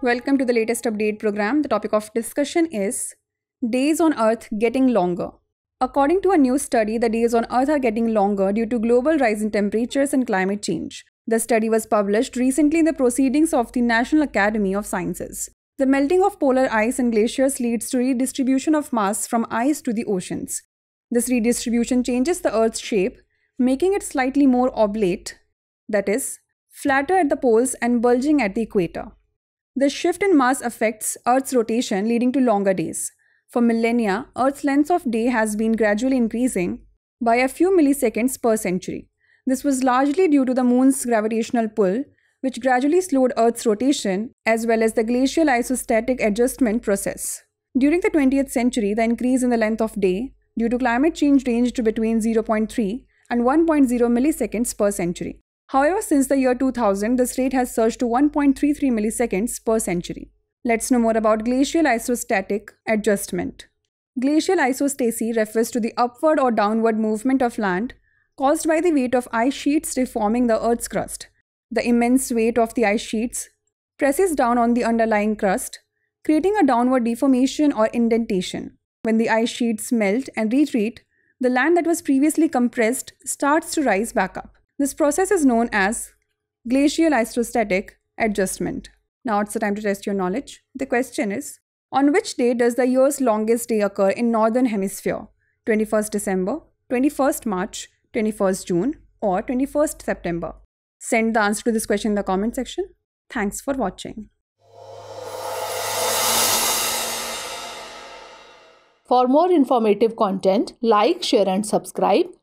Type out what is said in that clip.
Welcome to the latest update program. The topic of discussion is Days on Earth Getting Longer. According to a new study, the days on Earth are getting longer due to global rise in temperatures and climate change. The study was published recently in the Proceedings of the National Academy of Sciences. The melting of polar ice and glaciers leads to redistribution of mass from ice to the oceans. This redistribution changes the Earth's shape, making it slightly more oblate that is, flatter at the poles and bulging at the equator. The shift in mass affects Earth's rotation, leading to longer days. For millennia, Earth's length of day has been gradually increasing by a few milliseconds per century. This was largely due to the Moon's gravitational pull, which gradually slowed Earth's rotation as well as the glacial isostatic adjustment process. During the 20th century, the increase in the length of day due to climate change ranged between 0.3 and 1.0 milliseconds per century. However, since the year 2000, this rate has surged to 1.33 milliseconds per century. Let's know more about glacial isostatic adjustment. Glacial isostasy refers to the upward or downward movement of land caused by the weight of ice sheets reforming the Earth's crust. The immense weight of the ice sheets presses down on the underlying crust, creating a downward deformation or indentation. When the ice sheets melt and retreat, the land that was previously compressed starts to rise back up. This process is known as glacial isostatic adjustment. Now it's the time to test your knowledge. The question is, on which day does the year's longest day occur in northern hemisphere? 21st December, 21st March, 21st June or 21st September? Send the answer to this question in the comment section. Thanks for watching. For more informative content, like, share and subscribe